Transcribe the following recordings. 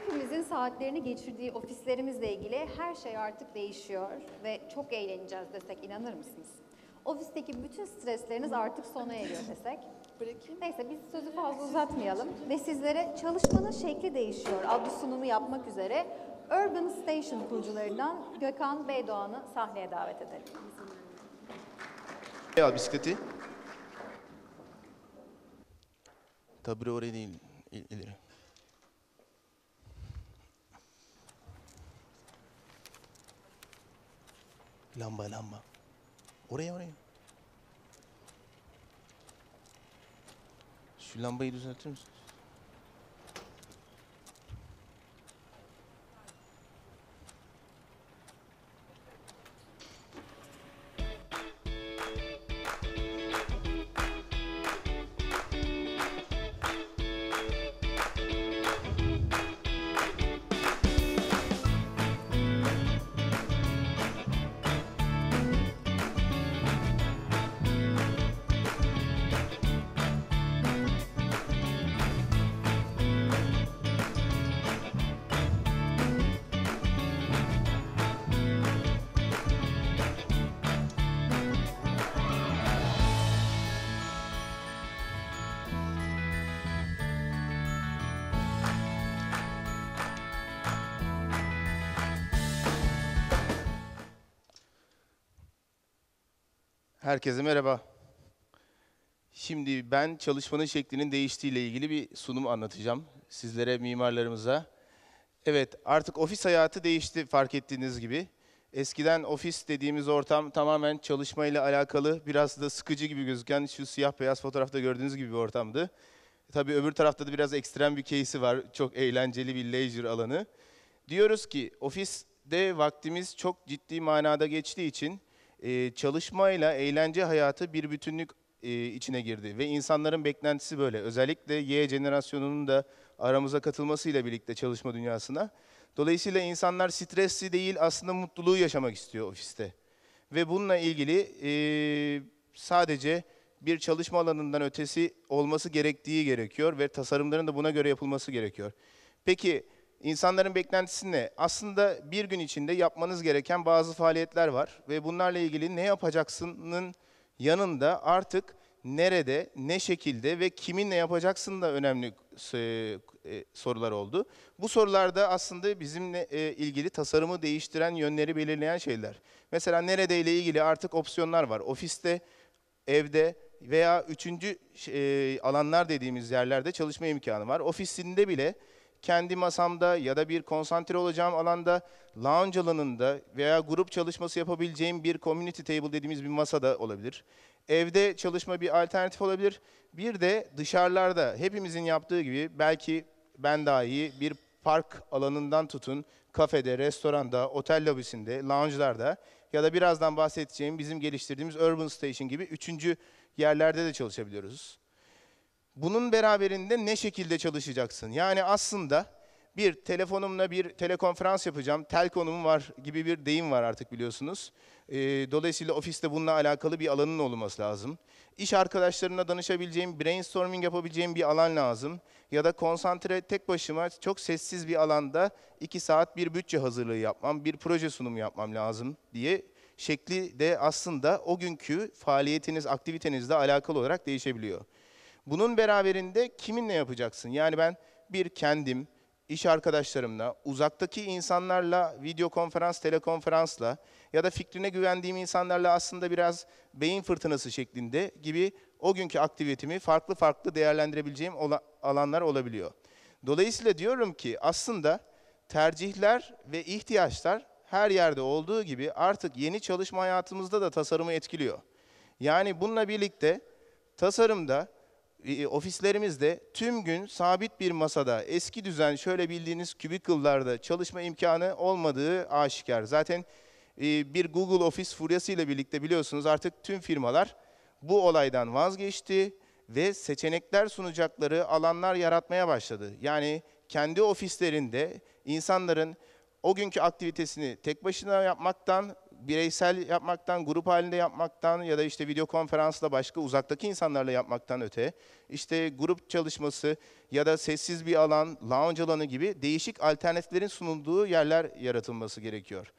hepimizin saatlerini geçirdiği ofislerimizle ilgili her şey artık değişiyor ve çok eğleneceğiz desek inanır mısınız? Ofisteki bütün stresleriniz artık sona eriyor desek. Bırakayım. Neyse biz sözü fazla uzatmayalım ve sizlere çalışmanın şekli değişiyor adlı sunumu yapmak üzere Urban Station kurucularından Gökhan Beydoğan'ı sahneye davet edelim. Ya bisikleti. Tabii oraya değil, ileri. Lamba lamba. Oraya oraya. Şu lambayı düzeltir misin? Herkese merhaba. Şimdi ben çalışmanın şeklinin değiştiğiyle ilgili bir sunum anlatacağım sizlere, mimarlarımıza. Evet, artık ofis hayatı değişti fark ettiğiniz gibi. Eskiden ofis dediğimiz ortam tamamen çalışmayla alakalı, biraz da sıkıcı gibi gözüken şu siyah beyaz fotoğrafta gördüğünüz gibi bir ortamdı. E, tabii öbür tarafta da biraz ekstrem bir case'i var. Çok eğlenceli bir leisure alanı. Diyoruz ki ofiste vaktimiz çok ciddi manada geçtiği için e, çalışmayla eğlence hayatı bir bütünlük e, içine girdi ve insanların beklentisi böyle. Özellikle Y jenerasyonunun da aramıza katılmasıyla birlikte çalışma dünyasına. Dolayısıyla insanlar stresli değil aslında mutluluğu yaşamak istiyor ofiste. Ve bununla ilgili e, sadece bir çalışma alanından ötesi olması gerektiği gerekiyor ve tasarımların da buna göre yapılması gerekiyor. Peki İnsanların beklentisi ne? Aslında bir gün içinde yapmanız gereken bazı faaliyetler var ve bunlarla ilgili ne yapacaksının yanında artık nerede, ne şekilde ve kiminle yapacaksın da önemli e, e, sorular oldu. Bu sorularda aslında bizimle e, ilgili tasarımı değiştiren yönleri belirleyen şeyler. Mesela nerede ile ilgili artık opsiyonlar var. Ofiste, evde veya üçüncü alanlar dediğimiz yerlerde çalışma imkanı var. Ofisinde bile kendi masamda ya da bir konsantre olacağım alanda, lounge alanında veya grup çalışması yapabileceğim bir community table dediğimiz bir masada olabilir. Evde çalışma bir alternatif olabilir. Bir de dışarılarda hepimizin yaptığı gibi belki ben daha iyi bir park alanından tutun, kafede, restoranda, otel lobisinde, lounge'larda ya da birazdan bahsedeceğim bizim geliştirdiğimiz Urban Station gibi üçüncü yerlerde de çalışabiliyoruz. Bunun beraberinde ne şekilde çalışacaksın? Yani aslında bir telefonumla bir telekonferans yapacağım, telkonum var gibi bir deyim var artık biliyorsunuz. E, dolayısıyla ofiste bununla alakalı bir alanın olması lazım. İş arkadaşlarına danışabileceğim, brainstorming yapabileceğim bir alan lazım. Ya da konsantre tek başıma çok sessiz bir alanda iki saat bir bütçe hazırlığı yapmam, bir proje sunumu yapmam lazım diye şekli de aslında o günkü faaliyetiniz, aktivitenizle alakalı olarak değişebiliyor. Bunun beraberinde kiminle yapacaksın? Yani ben bir kendim, iş arkadaşlarımla, uzaktaki insanlarla, video konferans, telekonferansla ya da fikrine güvendiğim insanlarla aslında biraz beyin fırtınası şeklinde gibi o günkü aktivitemi farklı farklı değerlendirebileceğim alanlar olabiliyor. Dolayısıyla diyorum ki aslında tercihler ve ihtiyaçlar her yerde olduğu gibi artık yeni çalışma hayatımızda da tasarımı etkiliyor. Yani bununla birlikte tasarımda e, e, ofislerimizde tüm gün sabit bir masada eski düzen şöyle bildiğiniz kübikıllarda çalışma imkanı olmadığı aşikar. Zaten e, bir Google Office furyası ile birlikte biliyorsunuz artık tüm firmalar bu olaydan vazgeçti ve seçenekler sunacakları alanlar yaratmaya başladı. Yani kendi ofislerinde insanların o günkü aktivitesini tek başına yapmaktan bireysel yapmaktan, grup halinde yapmaktan ya da işte video konferansla başka uzaktaki insanlarla yapmaktan öte işte grup çalışması ya da sessiz bir alan, lounge alanı gibi değişik alternatiflerin sunulduğu yerler yaratılması gerekiyor.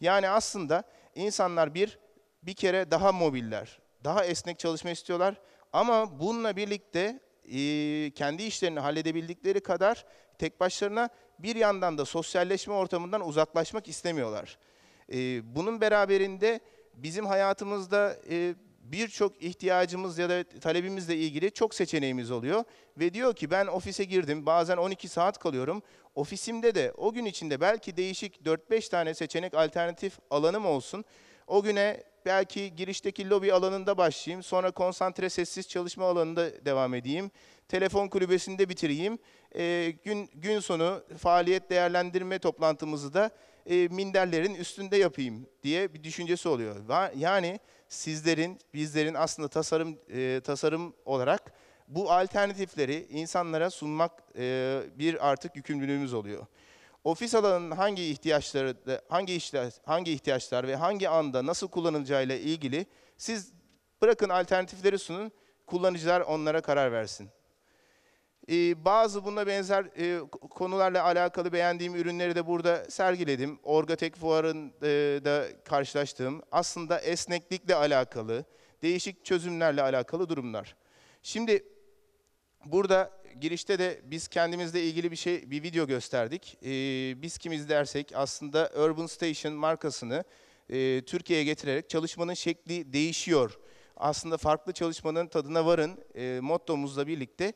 Yani aslında insanlar bir bir kere daha mobiller, daha esnek çalışma istiyorlar ama bununla birlikte e, kendi işlerini halledebildikleri kadar tek başlarına bir yandan da sosyalleşme ortamından uzaklaşmak istemiyorlar. E, bunun beraberinde bizim hayatımızda e, birçok ihtiyacımız ya da talebimizle ilgili çok seçeneğimiz oluyor. Ve diyor ki ben ofise girdim bazen 12 saat kalıyorum. Ofisimde de o gün içinde belki değişik 4-5 tane seçenek alternatif alanım olsun. O güne belki girişteki lobi alanında başlayayım. Sonra konsantre sessiz çalışma alanında devam edeyim. Telefon kulübesinde bitireyim. E, gün, gün sonu faaliyet değerlendirme toplantımızı da e, minderlerin üstünde yapayım diye bir düşüncesi oluyor. Yani sizlerin, bizlerin aslında tasarım e, tasarım olarak bu alternatifleri insanlara sunmak e, bir artık yükümlülüğümüz oluyor. Ofis alanının hangi ihtiyaçları, hangi işler, hangi ihtiyaçlar ve hangi anda nasıl kullanılacağı ile ilgili siz bırakın alternatifleri sunun, kullanıcılar onlara karar versin. Ee, bazı bununla benzer e, konularla alakalı beğendiğim ürünleri de burada sergiledim. Orgatek fuarında e, karşılaştığım aslında esneklikle alakalı, değişik çözümlerle alakalı durumlar. Şimdi burada girişte de biz kendimizle ilgili bir şey, bir video gösterdik. Ee, biz kimiz dersek aslında Urban Station markasını e, Türkiye'ye getirerek çalışmanın şekli değişiyor. Aslında farklı çalışmanın tadına varın e, mottomuzla birlikte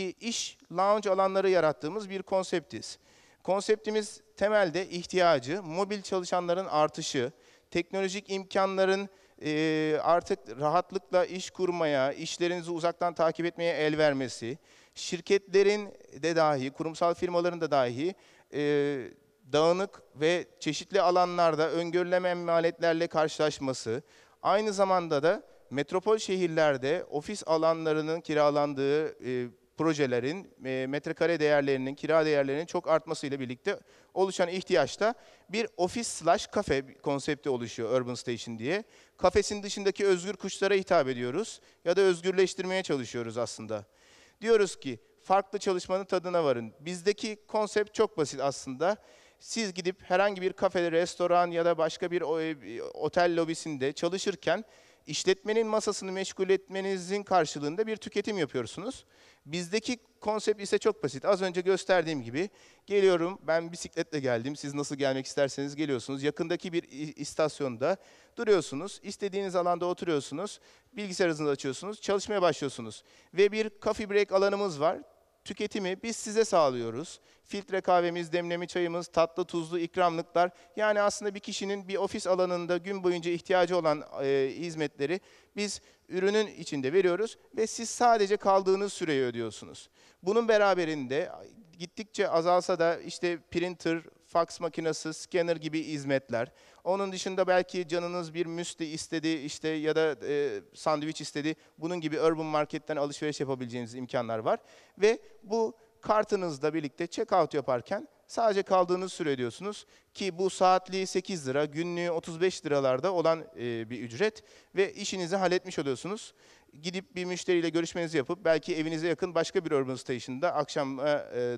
iş lounge alanları yarattığımız bir konseptiz. Konseptimiz temelde ihtiyacı, mobil çalışanların artışı, teknolojik imkanların e, artık rahatlıkla iş kurmaya, işlerinizi uzaktan takip etmeye el vermesi, şirketlerin de dahi, kurumsal firmaların da dahi e, dağınık ve çeşitli alanlarda öngörülemeyen maliyetlerle karşılaşması, aynı zamanda da metropol şehirlerde ofis alanlarının kiralandığı e, projelerin e, metrekare değerlerinin, kira değerlerinin çok artmasıyla birlikte oluşan ihtiyaçta bir ofis slash kafe konsepti oluşuyor Urban Station diye. Kafesin dışındaki özgür kuşlara hitap ediyoruz ya da özgürleştirmeye çalışıyoruz aslında. Diyoruz ki farklı çalışmanın tadına varın. Bizdeki konsept çok basit aslında. Siz gidip herhangi bir kafede, restoran ya da başka bir e, otel lobisinde çalışırken işletmenin masasını meşgul etmenizin karşılığında bir tüketim yapıyorsunuz. Bizdeki konsept ise çok basit. Az önce gösterdiğim gibi geliyorum, ben bisikletle geldim, siz nasıl gelmek isterseniz geliyorsunuz. Yakındaki bir istasyonda duruyorsunuz, İstediğiniz alanda oturuyorsunuz, bilgisayarınızı açıyorsunuz, çalışmaya başlıyorsunuz. Ve bir coffee break alanımız var tüketimi biz size sağlıyoruz. Filtre kahvemiz, demleme çayımız, tatlı tuzlu ikramlıklar. Yani aslında bir kişinin bir ofis alanında gün boyunca ihtiyacı olan e, hizmetleri biz ürünün içinde veriyoruz ve siz sadece kaldığınız süreyi ödüyorsunuz. Bunun beraberinde gittikçe azalsa da işte printer, Fax makinesi, scanner gibi hizmetler. Onun dışında belki canınız bir müsli istedi işte ya da e, sandviç istedi. Bunun gibi urban marketten alışveriş yapabileceğiniz imkanlar var. Ve bu kartınızla birlikte checkout yaparken sadece kaldığınız süre diyorsunuz ki bu saatliği 8 lira, günlüğü 35 liralarda olan e, bir ücret ve işinizi halletmiş oluyorsunuz. Gidip bir müşteriyle görüşmenizi yapıp belki evinize yakın başka bir urban station'da akşam e,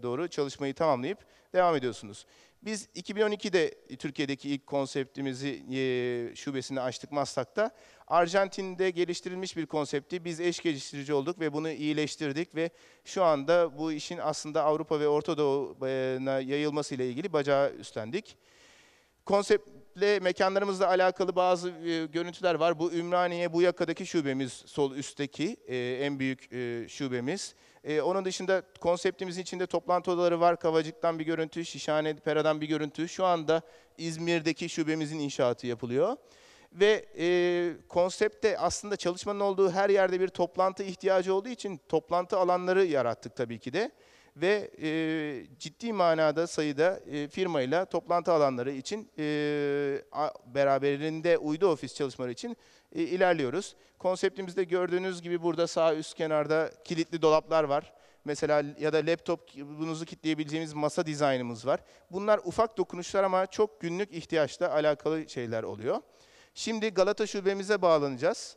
doğru çalışmayı tamamlayıp devam ediyorsunuz. Biz 2012'de Türkiye'deki ilk konseptimizi e, şubesini açtık Maslak'ta. Arjantin'de geliştirilmiş bir konsepti biz eş geliştirici olduk ve bunu iyileştirdik ve şu anda bu işin aslında Avrupa ve Orta Doğu'na e, yayılmasıyla ilgili bacağı üstlendik. Konsept özellikle mekanlarımızla alakalı bazı e, görüntüler var. Bu Ümraniye, bu yakadaki şubemiz sol üstteki e, en büyük e, şubemiz. E, onun dışında konseptimizin içinde toplantı odaları var. Kavacık'tan bir görüntü, Şişhane, Pera'dan bir görüntü. Şu anda İzmir'deki şubemizin inşaatı yapılıyor. Ve e, konsepte aslında çalışmanın olduğu her yerde bir toplantı ihtiyacı olduğu için toplantı alanları yarattık tabii ki de ve e, ciddi manada sayıda e, firmayla toplantı alanları için e, beraberinde uydu ofis çalışmaları için e, ilerliyoruz. Konseptimizde gördüğünüz gibi burada sağ üst kenarda kilitli dolaplar var. Mesela ya da laptop bunuzu kitleyebileceğimiz masa dizaynımız var. Bunlar ufak dokunuşlar ama çok günlük ihtiyaçla alakalı şeyler oluyor. Şimdi Galata şubemize bağlanacağız.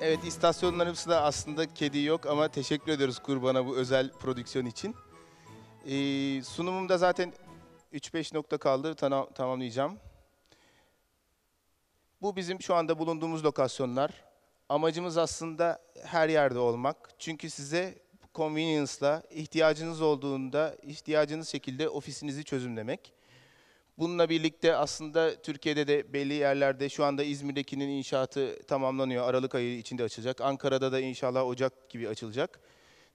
Evet istasyonların hepsinde aslında kedi yok ama teşekkür ediyoruz kurbana bu özel prodüksiyon için. Ee, sunumumda zaten 3-5 nokta kaldı Tam tamamlayacağım. Bu bizim şu anda bulunduğumuz lokasyonlar. Amacımız aslında her yerde olmak. Çünkü size convenience'la ihtiyacınız olduğunda ihtiyacınız şekilde ofisinizi çözümlemek. Bununla birlikte aslında Türkiye'de de belli yerlerde şu anda İzmir'dekinin inşaatı tamamlanıyor. Aralık ayı içinde açılacak. Ankara'da da inşallah Ocak gibi açılacak.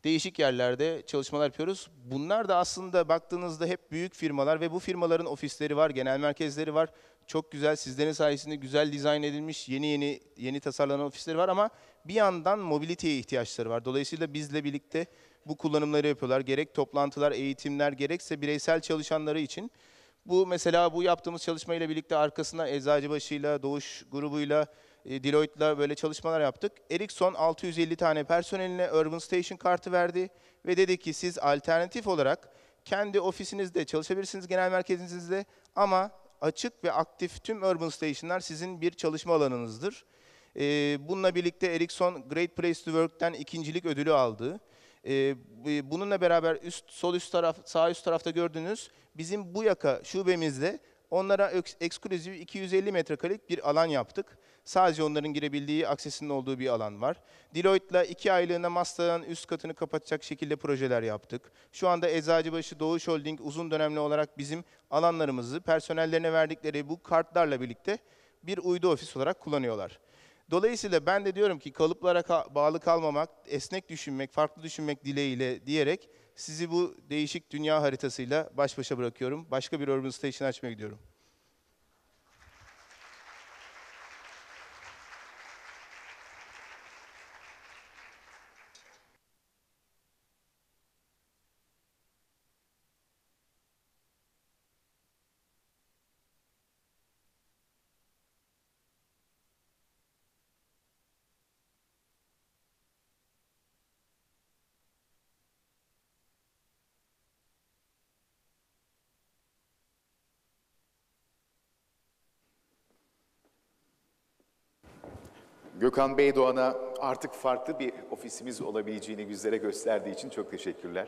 Değişik yerlerde çalışmalar yapıyoruz. Bunlar da aslında baktığınızda hep büyük firmalar ve bu firmaların ofisleri var, genel merkezleri var. Çok güzel, sizlerin sayesinde güzel dizayn edilmiş, yeni yeni yeni tasarlanan ofisleri var ama bir yandan mobiliteye ihtiyaçları var. Dolayısıyla bizle birlikte bu kullanımları yapıyorlar. Gerek toplantılar, eğitimler gerekse bireysel çalışanları için bu mesela bu yaptığımız çalışma ile birlikte arkasında Eczacıbaşı'yla, Doğuş grubuyla, e, Deloitte'la böyle çalışmalar yaptık. Ericsson 650 tane personeline Urban Station kartı verdi ve dedi ki siz alternatif olarak kendi ofisinizde çalışabilirsiniz genel merkezinizde ama açık ve aktif tüm Urban Station'lar sizin bir çalışma alanınızdır. E, bununla birlikte Ericsson Great Place to Work'ten ikincilik ödülü aldı. Ee, bununla beraber üst sol üst taraf sağ üst tarafta gördüğünüz bizim bu yaka şubemizde onlara ekskluzif 250 metrekarelik bir alan yaptık. Sadece onların girebildiği aksesinin olduğu bir alan var. Deloitte'la iki aylığına Masta'nın üst katını kapatacak şekilde projeler yaptık. Şu anda Eczacıbaşı Doğuş Holding uzun dönemli olarak bizim alanlarımızı personellerine verdikleri bu kartlarla birlikte bir uydu ofis olarak kullanıyorlar. Dolayısıyla ben de diyorum ki kalıplara ka bağlı kalmamak, esnek düşünmek, farklı düşünmek dileğiyle diyerek sizi bu değişik dünya haritasıyla baş başa bırakıyorum. Başka bir Urban Station açmaya gidiyorum. Gökhan Beydoğan'a artık farklı bir ofisimiz olabileceğini bizlere gösterdiği için çok teşekkürler.